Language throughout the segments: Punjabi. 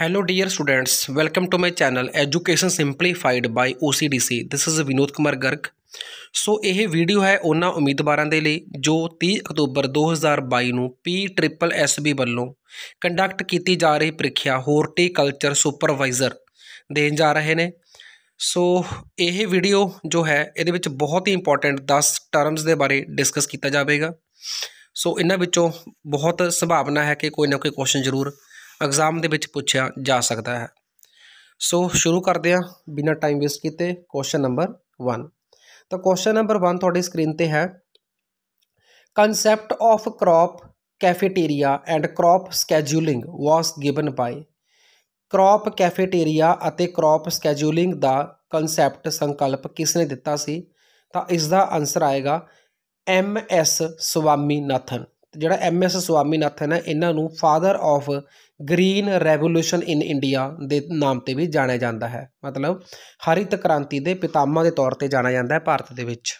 Hello dear students welcome to my channel education simplified by OCDC. This is Vinod Kumar Garg. So ਇਹ ਵੀਡੀਓ ਹੈ ਉਹਨਾਂ ਉਮੀਦਵਾਰਾਂ ਦੇ ਲਈ ਜੋ 30 ਅਕਤੂਬਰ 2022 ਨੂੰ ਪੀ ਟ੍ਰਿਪਲ ਐਸਬੀ ਵੱਲੋਂ ਕੰਡਕਟ ਕੀਤੀ ਜਾ ਰਹੀ ਪ੍ਰੀਖਿਆ ਹਾਰਟੀਕਲਚਰ ਸੁਪਰਵਾਈਜ਼ਰ ਦੇਣ ਜਾ ਰਹੇ ਨੇ ਸੋ ਇਹ ਵੀਡੀਓ ਜੋ ਹੈ ਇਹਦੇ ਵਿੱਚ ਬਹੁਤ ਹੀ ਇੰਪੋਰਟੈਂਟ 10 ਟਰਮਸ ਦੇ ਬਾਰੇ ਡਿਸਕਸ ਕੀਤਾ ਜਾਵੇਗਾ ਸੋ ਇਹਨਾਂ ਵਿੱਚੋਂ ਬਹੁਤ ਸੰਭਾਵਨਾ ਹੈ ਕਿ ਕੋਈ ਨਾ ਕੋਈ ਕੁਐਸਚਨ ਜ਼ਰੂਰ ਐਗਜ਼ਾਮ ਦੇ ਵਿੱਚ ਪੁੱਛਿਆ ਜਾ ਸਕਦਾ ਹੈ ਸੋ ਸ਼ੁਰੂ ਕਰਦੇ ਹਾਂ ਬਿਨਾਂ ਟਾਈਮ ਵੇਸਟ ਕੀਤੇ ਕੁਐਸਚਨ ਨੰਬਰ 1 ਤਾਂ ਕੁਐਸਚਨ ਨੰਬਰ 1 ਤੁਹਾਡੀ ਸਕਰੀਨ ਤੇ ਹੈ concept of crop cafeteria and crop scheduling was given by crop cafeteria ਅਤੇ ਕ੍ਰੌਪ ਸਕੇਜੂਲਿੰਗ ਦਾ ਕਨਸੈਪਟ ਸੰਕਲਪ ਕਿਸ ਨੇ ਦਿੱਤਾ ਸੀ ਤਾਂ ਇਸ ਦਾ ਆਨਸਰ ਆਏਗਾ ਐਮ ਐਸ ਨਾਥਨ ਜਿਹੜਾ ਐਮ ਐਸ ਸੁਆਮੀਨਾਥਨ ਹੈ ਇਹਨਾਂ ਨੂੰ father of green revolution in India ਦੇ ਨਾਮ ਤੇ ਵੀ ਜਾਣਿਆ ਜਾਂਦਾ ਹੈ ਮਤਲਬ ਹਰਿਤ ਕ੍ਰਾਂਤੀ ਦੇ ਪਿਤਾਮਾ ਦੇ ਤੌਰ ਤੇ ਜਾਣਿਆ ਜਾਂਦਾ ਹੈ ਭਾਰਤ ਦੇ ਵਿੱਚ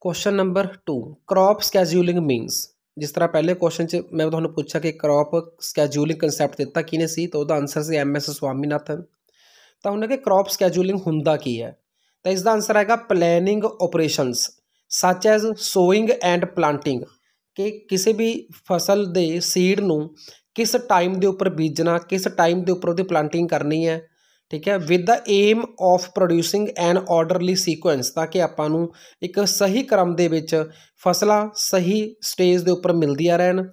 question number 2 crop scheduling means ਜਿਸ ਤਰ੍ਹਾਂ ਪਹਿਲੇ ਕੁਐਸਚਨ 'ਚ ਮੈਂ ਤੁਹਾਨੂੰ ਪੁੱਛਿਆ ਕਿ ਕ੍ਰੌਪ ਸਕੇਜੂਲਿੰਗ ਕਨਸੈਪਟ ਦਿੱਤਾ ਕਿਨੇ ਸੀ ਤਾਂ ਉਹਦਾ ਆਨਸਰ ਸੀ ਐਮ ਐਸ ਸੁਆਮੀਨਾਥਨ ਤਾਂ ਉਹਨੇ ਕਿ ਕ੍ਰੌਪ ਸਕੇਜੂਲਿੰਗ ਹੁੰਦਾ ਕੀ ਹੈ ਤਾਂ ਇਸ ਦਾ ਆਨਸਰ ਹੈਗਾ planning operations such as sowing and planting ਕਿ ਕਿਸੇ ਵੀ ਫਸਲ ਦੇ ਸੀਡ ਨੂੰ ਕਿਸ ਟਾਈਮ ਦੇ ਉੱਪਰ ਬੀਜਣਾ ਕਿਸ ਟਾਈਮ ਦੇ ਉੱਪਰ ਉਹਦੀ ਪਲਾਂਟਿੰਗ ਕਰਨੀ ਹੈ ਠੀਕ ਹੈ with the aim of producing an orderly sequence ਤਾਂ ਕਿ ਆਪਾਂ ਨੂੰ ਇੱਕ ਸਹੀ ਕ੍ਰਮ ਦੇ ਵਿੱਚ ਫਸਲਾਂ ਸਹੀ ਸਟੇਜ ਦੇ ਉੱਪਰ ਮਿਲਦੀਆਂ ਰਹਿਣ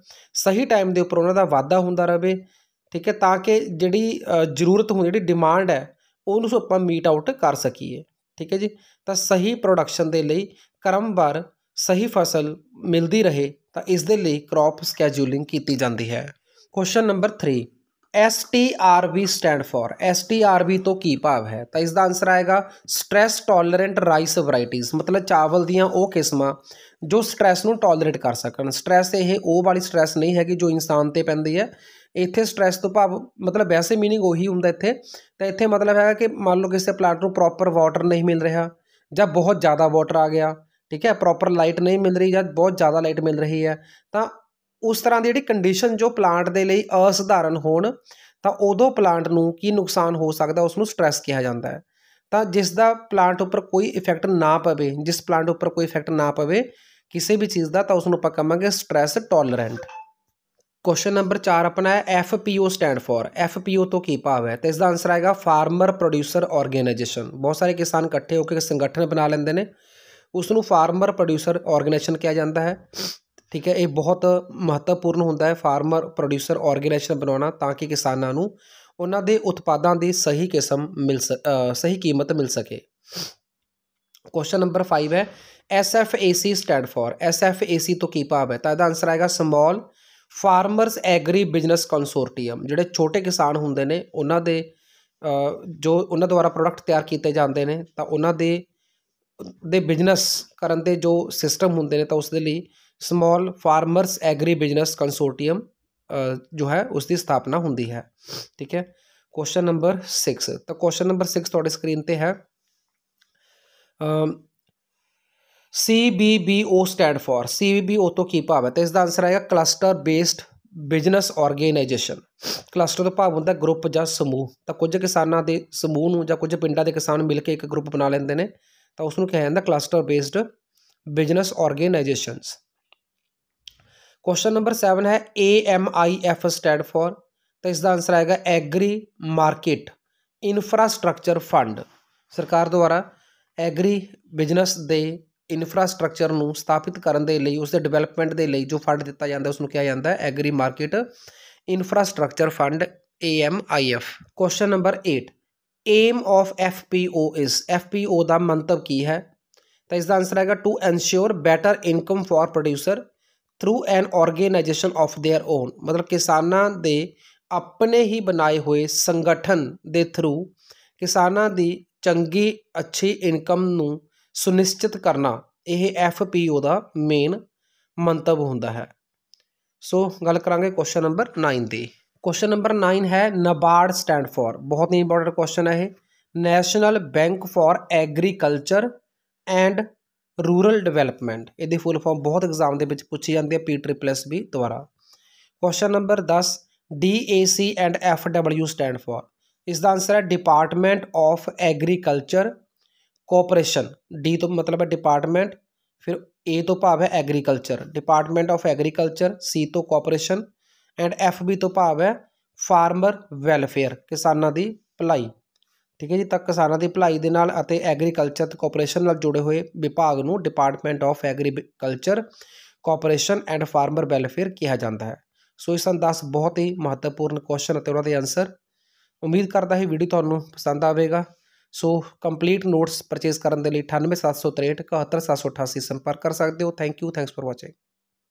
ਸਹੀ ਟਾਈਮ ਦੇ ਉੱਪਰ ਉਹਨਾਂ ਦਾ ਵਾਧਾ ਹੁੰਦਾ ਰਹੇ ਠੀਕ ਹੈ ਤਾਂ ਕਿ ਜਿਹੜੀ ਜ਼ਰੂਰਤ ਹੁੰਦੀ ਜਿਹੜੀ ਡਿਮਾਂਡ ਹੈ ਉਹਨੂੰ ਆਪਾਂ ਮੀਟ ਆਊਟ ਕਰ ਸਕੀਏ ਠੀਕ ਹੈ ਜੀ ਤਾਂ ਸਹੀ ਪ੍ਰੋਡਕਸ਼ਨ ਦੇ ਲਈ ਕ੍ਰਮਵਾਰ ਸਹੀ ਫਸਲ ਮਿਲਦੀ ਰਹੇ ਤਾਂ ਇਸ ਦੇ ਲਈ ਕ੍ਰੌਪ ਸਕੇਜੂਲਿੰਗ ਕੀਤੀ ਜਾਂਦੀ ਹੈ question number 3 STRB stand for STRB ਤੋਂ ਕੀ ਭਾਵ ਹੈ ਤਾਂ ਇਸ ਦਾ ਆਨਸਰ ਆਏਗਾ ਸਟ੍ਰੈਸ ਟੋਲਰੈਂਟ ਰਾਈਸ ਵੈਰਾਈਟੀਆਂ ਮਤਲਬ ਚਾਵਲ ਦੀਆਂ ਉਹ ਕਿਸਮਾਂ ਜੋ ਸਟ੍ਰੈਸ ਨੂੰ ਟੋਲਰੇਟ ਕਰ ਸਕਣ ਸਟ੍ਰੈਸ ਇਹ ਉਹ ਵਾਲੀ ਸਟ੍ਰੈਸ ਨਹੀਂ ਹੈਗੀ ਜੋ ਇਨਸਾਨ ਤੇ ਪੈਂਦੀ ਹੈ ਇੱਥੇ ਸਟ੍ਰੈਸ ਤੋਂ ਭਾਵ ਮਤਲਬ ਵੈਸੇ ਮੀਨਿੰਗ ਉਹੀ ਹੁੰਦਾ ਇੱਥੇ ਤਾਂ ਇੱਥੇ ਮਤਲਬ ਹੈਗਾ ਕਿ ਮੰਨ ਲਓ ਕਿਸੇ ਪਲਾਂਟ ਨੂੰ ਪ੍ਰੋਪਰ ਵਾਟਰ ਨਹੀਂ ਮਿਲ ਰਿਹਾ ਜਾਂ ਬਹੁਤ ਜ਼ਿਆਦਾ ਵਾਟਰ ਆ ਗਿਆ ਠੀਕ ਹੈ ਪ੍ਰੋਪਰ ਲਾਈਟ ਨਹੀਂ ਮਿਲ ਰਹੀ ਜਾਂ ਬਹੁਤ ਜ਼ਿਆਦਾ ਲਾਈਟ ਮਿਲ ਰਹੀ ਹੈ ਤਾਂ ਉਸ ਤਰ੍ਹਾਂ ਦੀ ਜਿਹੜੀ ਕੰਡੀਸ਼ਨ ਜੋ ਪਲਾਂਟ ਦੇ ਲਈ ਅਸਧਾਰਨ ਹੋਣ ਤਾਂ ਉਦੋਂ ਪਲਾਂਟ ਨੂੰ ਕੀ ਨੁਕਸਾਨ ਹੋ ਸਕਦਾ ਉਸ ਨੂੰ ਸਟ੍ਰੈਸ ਕਿਹਾ ਜਾਂਦਾ ਹੈ ਤਾਂ ਜਿਸ ਦਾ ਪਲਾਂਟ ਉੱਪਰ ਕੋਈ ਇਫੈਕਟ ਨਾ ਪਵੇ ਜਿਸ ਪਲਾਂਟ ਉੱਪਰ ਕੋਈ ਇਫੈਕਟ ਨਾ ਪਵੇ ਕਿਸੇ ਵੀ ਚੀਜ਼ ਦਾ ਤਾਂ ਉਸ ਨੂੰ ਆਪਾਂ ਕਹਾਂਗੇ ਸਟ੍ਰੈਸ ਟੋਲਰੈਂਟ ਕੁਐਸਚਨ ਨੰਬਰ 4 ਆਪਣਾ ਹੈ F P O stand for F P O ਤੋਂ ਕੀ ਭਾਵ ਹੈ ਤੇ ਇਸ ਦਾ ਆਨਸਰ ਆਏਗਾ ਫਾਰਮਰ ਪ੍ਰੋਡਿਊਸਰ ਆਰਗੇਨਾਈਜੇਸ਼ਨ ਬਹੁਤ ਸਾਰੇ ਕਿਸਾਨ ਇਕੱਠੇ ਹੋ ਕੇ ਸੰਗਠਨ ਬਣਾ ਲੈਂਦੇ ਨੇ ਉਸ ਨੂੰ ਫਾਰਮਰ ਪ੍ਰੋਡਿਊਸਰ ਆਰਗੇਨਾਈਜੇਸ਼ਨ ਕਿਹਾ ਜਾਂਦਾ ਹੈ ਠੀਕ ਹੈ ਇਹ ਬਹੁਤ ਮਹੱਤਵਪੂਰਨ ਹੁੰਦਾ ਹੈ ਫਾਰਮਰ ਪ੍ਰੋਡਿਊਸਰ ਆਰਗੇਨਾਈਜੇਸ਼ਨ ਬਣਾਉਣਾ ਤਾਂ ਕਿ ਕਿਸਾਨਾਂ ਨੂੰ ਉਹਨਾਂ ਦੇ ਉਤਪਾਦਾਂ ਦੀ ਸਹੀ ਕਿਸਮ ਮਿਲ ਸਹੀ ਕੀਮਤ ਮਿਲ ਸਕੇ ਕੁਐਸਚਨ ਨੰਬਰ 5 ਹੈ S F A C stand for S F A C ਤੋਂ ਕੀ ਭਾਵ ਹੈ ਤਾਂ ਇਹਦਾ ਆਨਸਰ ਆਏਗਾ small farmers agri business consortium ਜਿਹੜੇ ਛੋਟੇ ਕਿਸਾਨ ਹੁੰਦੇ ਨੇ ਉਹਨਾਂ ਦੇ ਜੋ ਉਹਨਾਂ ਦੁਆਰਾ ਪ੍ਰੋਡਕਟ ਤਿਆਰ ਕੀਤੇ ਜਾਂਦੇ ਨੇ ਤਾਂ ਉਹਨਾਂ ਦੇ ਦੇ ਬਿਜ਼ਨਸ ਕਰਨ ਦੇ ਜੋ ਸਿਸਟਮ ਹੁੰਦੇ ਨੇ ਤਾਂ ਉਸ ਦੇ ਲਈ small farmers agri business consortium ਜੋ ਹੈ ਉਸ ਦੀ ਸਥਾਪਨਾ ਹੁੰਦੀ ਹੈ ਠੀਕ ਹੈ ਕੁਐਸਚਨ ਨੰਬਰ 6 ਤਾਂ ਕੁਐਸਚਨ ਨੰਬਰ 6 ਤੁਹਾਡੇ ਸਕਰੀਨ ਤੇ ਹੈ CBBO ਸਟੈਂਡ ਫਾਰ CBBO ਤੋਂ ਕੀ ਭਾਵ ਹੈ ਤਾਂ ਇਸ ਦਾ ਆਨਸਰ ਆਏਗਾ cluster based business organisation cluster ਦਾ ਭਾਵ ਹੁੰਦਾ ਗਰੁੱਪ ਜਾਂ ਸਮੂਹ ਤਾਂ ਕੁਝ ਕਿਸਾਨਾਂ ਦੇ ਸਮੂਹ ਨੂੰ ਜਾਂ ਕੁਝ ਪਿੰਡਾਂ ਦੇ ਕਿਸਾਨ ਮਿਲ ਕੇ ਇੱਕ ਗਰੁੱਪ ਬਣਾ ਲੈਂਦੇ ਨੇ ਤਾਂ ਉਸ ਨੂੰ ਕਿਹਾ ਜਾਂਦਾ cluster based business organisations question number 7 ਹੈ A M I F stand for ਤਾਂ ਇਸ ਦਾ ਆਨਸਰ ਆਏਗਾ ਐਗਰੀ ਮਾਰਕੀਟ ਇਨਫਰਾਸਟ੍ਰਕਚਰ ਫੰਡ ਸਰਕਾਰ ਦੁਆਰਾ ਐਗਰੀ ਬਿਜ਼ਨਸ ਦੇ ਇਨਫਰਾਸਟ੍ਰਕਚਰ ਨੂੰ ਸਥਾਪਿਤ ਕਰਨ ਦੇ ਲਈ ਉਸ ਦੇ ਡਿਵੈਲਪਮੈਂਟ ਦੇ ਲਈ ਜੋ ਫੰਡ ਦਿੱਤਾ ਜਾਂਦਾ ਉਸ ਨੂੰ ਕਿਹਾ ਜਾਂਦਾ agri market infrastructure fund M I F question number 8 aim of F P O is F P O ਦਾ ਮੰਤਵ ਕੀ ਹੈ ਤਾਂ ਇਸ ਦਾ ਆਨਸਰ ਹੈਗਾ to ensure better income for producer through an organisation of their own ਮਤਲਬ ਕਿਸਾਨਾਂ ਦੇ ਆਪਣੇ ਹੀ ਬਣਾਏ ਹੋਏ ਸੰਗਠਨ ਦੇ ਥਰੂ ਕਿਸਾਨਾਂ ਦੀ ਚੰਗੀ ਅੱਛੀ ਇਨਕਮ ਨੂੰ ਸੁਨਿਸ਼ਚਿਤ ਕਰਨਾ ਇਹ ਐਫ ਪੀ ਓ ਦਾ ਮੇਨ ਮੰਤਵ ਹੁੰਦਾ ਹੈ ਸੋ ਗੱਲ ਕਰਾਂਗੇ ਕੁਐਸਚਨ ਨੰਬਰ 9 ਦੀ क्वेश्चन नंबर नाइन है नबार्ड स्टैंड फॉर बहुत ही इंपॉर्टेंट क्वेश्चन है national bank for agriculture and rural development ਇਹਦੀ ਫੁੱਲ ਫਾਰਮ ਬਹੁਤ ਐਗਜ਼ਾਮ ਦੇ ਵਿੱਚ ਪੁੱਛੀ ਜਾਂਦੀ ਹੈ ਪੀ ਟ੍ਰਿਪਲ ਐਸ ਵੀ ਦੁਆਰਾ question number 10 D A C and F W stand for ਇਸ ਦਾ ਆਨਸਰ ਹੈ department of agriculture cooperation D ਤੋਂ ਮਤਲਬ ਹੈ ਡਿਪਾਰਟਮੈਂਟ ਫਿਰ ਏ ਤੋਂ ਭਾਵ ਹੈ agriculture department of agriculture C ਤੋਂ ਕੋਆਪਰੇਸ਼ਨ ਐਂਡ ਐਫਬੀ ਤੋਂ ਭਾਵ ਹੈ ਫਾਰਮਰ ਵੈਲਫੇਅਰ ਕਿਸਾਨਾਂ ਦੀ ਭਲਾਈ ਠੀਕ ਹੈ ਜੀ ਤਾਂ ਕਿਸਾਨਾਂ ਦੀ ਭਲਾਈ ਦੇ ਨਾਲ ਅਤੇ ਐਗਰੀਕਲਚਰ ਤੇ ਕੋਆਪਰੇਸ਼ਨ ਨਾਲ ਜੁੜੇ ਹੋਏ ਵਿਭਾਗ ਨੂੰ department of agriculture cooperation and farmer welfare ਕਿਹਾ ਜਾਂਦਾ ਹੈ ਸੋ ਇਸ ਤਰ੍ਹਾਂ 10 ਬਹੁਤ ਹੀ ਮਹੱਤਵਪੂਰਨ ਕੁਐਸਚਨ ਅਤੇ ਉਹਨਾਂ ਦੇ ਆਨਸਰ ਉਮੀਦ ਕਰਦਾ ਹੈ ਵੀਡੀਓ ਤੁਹਾਨੂੰ ਪਸੰਦ ਆਵੇਗਾ ਸੋ ਕੰਪਲੀਟ ਨੋਟਸ ਪਰਚੇਸ ਕਰਨ ਦੇ ਲਈ 98763 71788 ਸੰਪਰਕ ਕਰ ਸਕਦੇ ਹੋ thank you thanks for watching